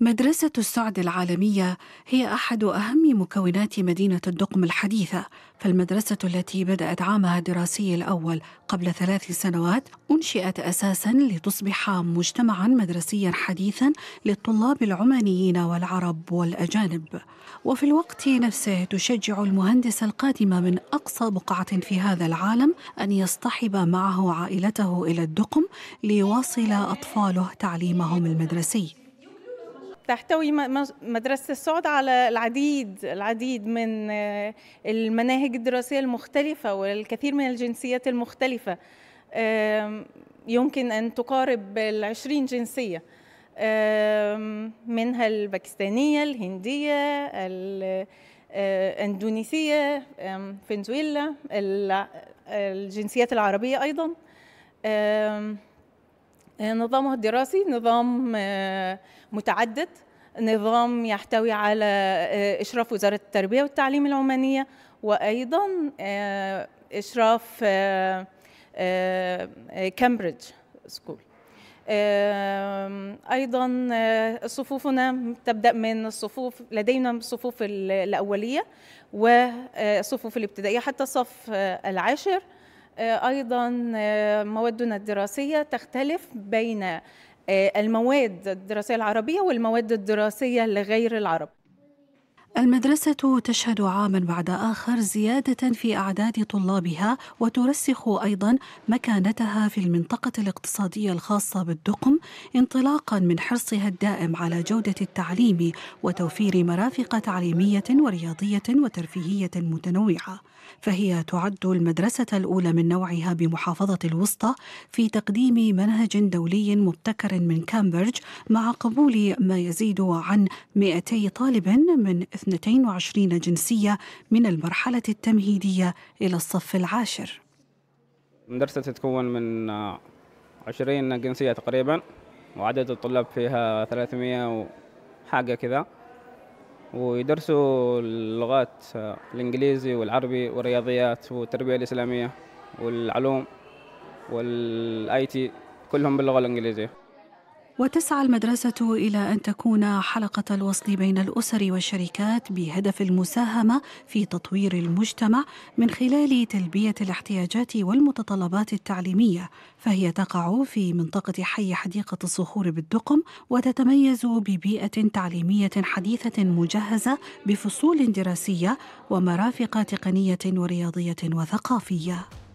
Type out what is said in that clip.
مدرسة السعد العالمية هي أحد أهم مكونات مدينة الدقم الحديثة، فالمدرسة التي بدأت عامها الدراسي الأول قبل ثلاث سنوات أنشئت أساساً لتصبح مجتمعاً مدرسياً حديثاً للطلاب العمانيين والعرب والأجانب، وفي الوقت نفسه تشجع المهندس القادم من أقصى بقعة في هذا العالم أن يصطحب معه عائلته إلى الدقم ليواصل أطفاله تعليمهم المدرسي. تحتوي مدرسة السعود على العديد العديد من آه، المناهج الدراسية المختلفة والكثير من الجنسيات المختلفة يمكن أن تقارب العشرين جنسية منها الباكستانية الهندية الإندونيسية آه، فنزويلا آه، الجنسيات العربية أيضاً نظامه الدراسي نظام آه، متعدد نظام يحتوي على آه، إشراف وزارة التربية والتعليم العمانية وأيضا آه، إشراف كامبريدج سكول ايضا صفوفنا تبدا من الصفوف لدينا الصفوف الاوليه والصفوف الابتدائيه حتى صف العاشر آه، ايضا آه، موادنا الدراسيه تختلف بين آه، المواد الدراسيه العربيه والمواد الدراسيه لغير العرب المدرسة تشهد عاما بعد آخر زيادة في أعداد طلابها وترسخ أيضا مكانتها في المنطقة الاقتصادية الخاصة بالدقم انطلاقا من حرصها الدائم على جودة التعليم وتوفير مرافق تعليمية ورياضية وترفيهية متنوعة. فهي تعد المدرسة الأولى من نوعها بمحافظة الوسطى في تقديم منهج دولي مبتكر من كامبرج مع قبول ما يزيد عن 200 طالب من 22 جنسية من المرحلة التمهيدية إلى الصف العاشر المدرسة تتكون من 20 جنسية تقريبا وعدد الطلاب فيها 300 وحاجة كذا ويدرسوا اللغات الإنجليزي والعربي والرياضيات والتربية الإسلامية والعلوم والآي تي كلهم باللغة الإنجليزية وتسعى المدرسة إلى أن تكون حلقة الوصل بين الأسر والشركات بهدف المساهمة في تطوير المجتمع من خلال تلبية الاحتياجات والمتطلبات التعليمية، فهي تقع في منطقة حي حديقة الصخور بالدقم وتتميز ببيئة تعليمية حديثة مجهزة بفصول دراسية ومرافق تقنية ورياضية وثقافية.